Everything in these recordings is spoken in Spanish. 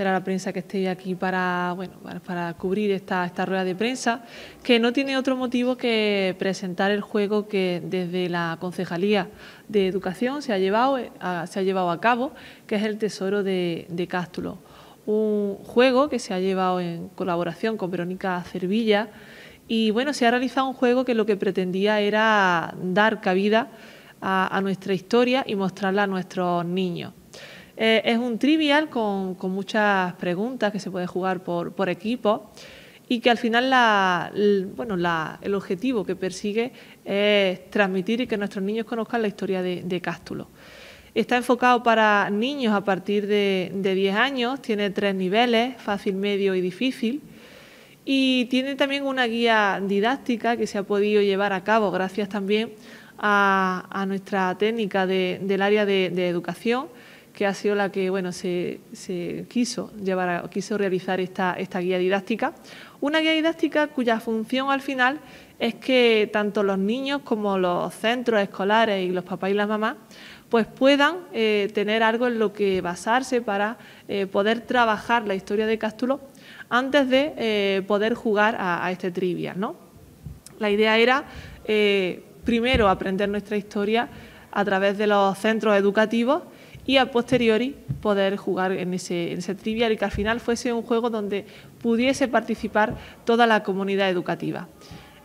a la prensa que esté aquí para, bueno, para cubrir esta, rueda de prensa, que no tiene otro motivo que presentar el juego que desde la Concejalía de Educación se ha llevado, eh, se ha llevado a cabo, que es el Tesoro de, Cástulo. Un juego que se ha llevado en colaboración con Verónica Cervilla y bueno, se ha realizado un juego que lo que pretendía era dar cabida a nuestra historia y mostrarla a nuestros niños. Eh, es un trivial con, muchas preguntas que se puede jugar por, equipo y que al final el, objetivo que persigue es transmitir y que nuestros niños conozcan la historia de, Cástulo. Está enfocado para niños a partir de, 10 años, tiene tres niveles, fácil, medio y difícil. Y tiene también una guía didáctica que se ha podido llevar a cabo gracias también a, nuestra técnica del área de educación que ha sido la que bueno, se, quiso llevar quiso realizar esta, guía didáctica. Una guía didáctica cuya función al final es que tanto los niños como los centros escolares y los papás y las mamás pues puedan eh, tener algo en lo que basarse para eh, poder trabajar la historia de Cástulo antes de eh, poder jugar a, este trivia, ¿no? La idea era primero aprender nuestra historia a través de los centros educativos y a posteriori poder jugar en ese, en trivial y que al final fuese un juego donde pudiese participar toda la comunidad educativa.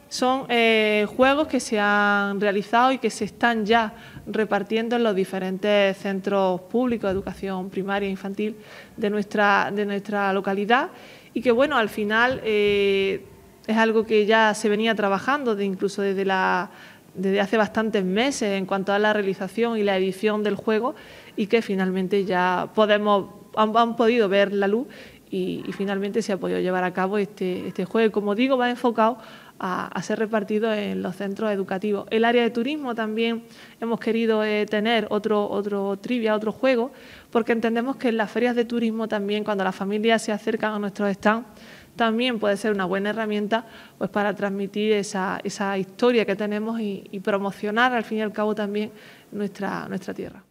Son eh, juegos que se han realizado y que se están ya repartiendo en los diferentes centros públicos de educación primaria e infantil de nuestra, de nuestra localidad y que, bueno, al final eh, es algo que ya se venía trabajando de, incluso desde la desde hace bastantes meses en cuanto a la realización y la edición del juego y que finalmente ya podemos han, podido ver la luz y, finalmente se ha podido llevar a cabo este, este juego. Como digo, va enfocado a, ser repartido en los centros educativos. El área de turismo también hemos querido eh, tener otro, otro trivia, otro juego, porque entendemos que en las ferias de turismo también, cuando las familias se acercan a nuestros stands, también puede ser una buena herramienta pues, para transmitir esa, esa historia que tenemos y, promocionar al fin y al cabo también nuestra, nuestra tierra.